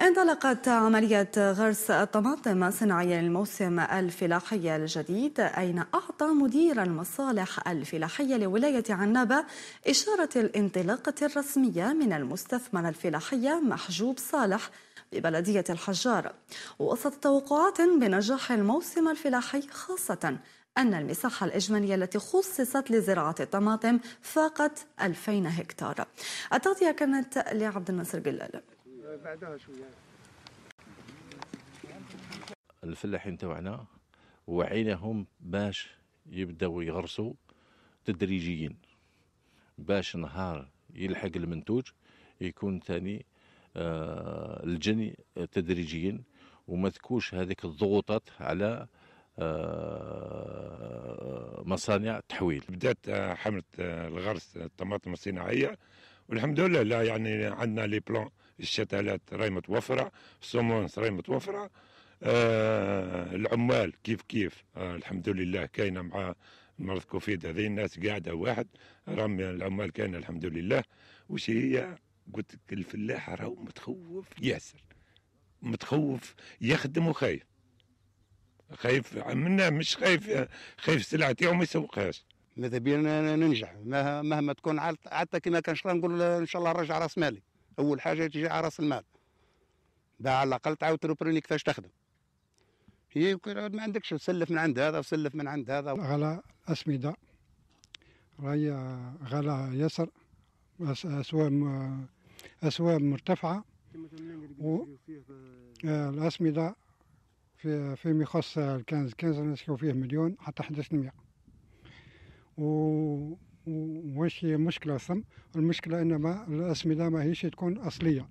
انطلقت عملية غرس الطماطم الصناعية للموسم الفلاحي الجديد أين أعطى مدير المصالح الفلاحية لولاية عنابة إشارة الانطلاقة الرسمية من المستثمر الفلاحية محجوب صالح ببلدية الحجار وسط توقعات بنجاح الموسم الفلاحي خاصة أن المساحة الإجمالية التي خصصت لزراعة الطماطم فاقت 2000 هكتار التغطية كانت لعبد الناصر جلال بعدها شويه الفلاحين تاعنا وعينهم باش يبداو يغرسوا تدريجيا باش نهار يلحق المنتوج يكون ثاني آه، الجني تدريجيا وما تكوش هذيك الضغوطات على آه، مصانع التحويل بدات حمله آه، الغرس الطماطم الصناعيه والحمد لله لا يعني عندنا لي بلان الشتلات راهي متوفره السومونس راهي متوفره آه العمال كيف كيف آه الحمد لله كاينه مع مرض كوفيد هذه الناس قاعده واحد رمي العمال كاينه الحمد لله وش هي قلت لك الفلاح راهو متخوف ياسر متخوف يخدم وخايف خايف منا مش خايف خايف سلعتي وما يسوقهاش ماذا بينا ننجح مهما تكون حتى كما كان نقول ان شاء الله نرجع راس مالي اول حاجه تجي على راس المال باع على الاقل تعاود تروبريني كيفاش تخدم هي ما عندكش سلف من عند هذا وسلف من عند هذا غلا اسمده راهي غلا يسر اسوام اسوام مرتفعه و آه، الاسمده في فيما يخص الكنز كنز نسكو فيه مليون حتى 11 مليون ومش هي مشكله سم المشكله انما الاسمده ماهيش تكون اصليه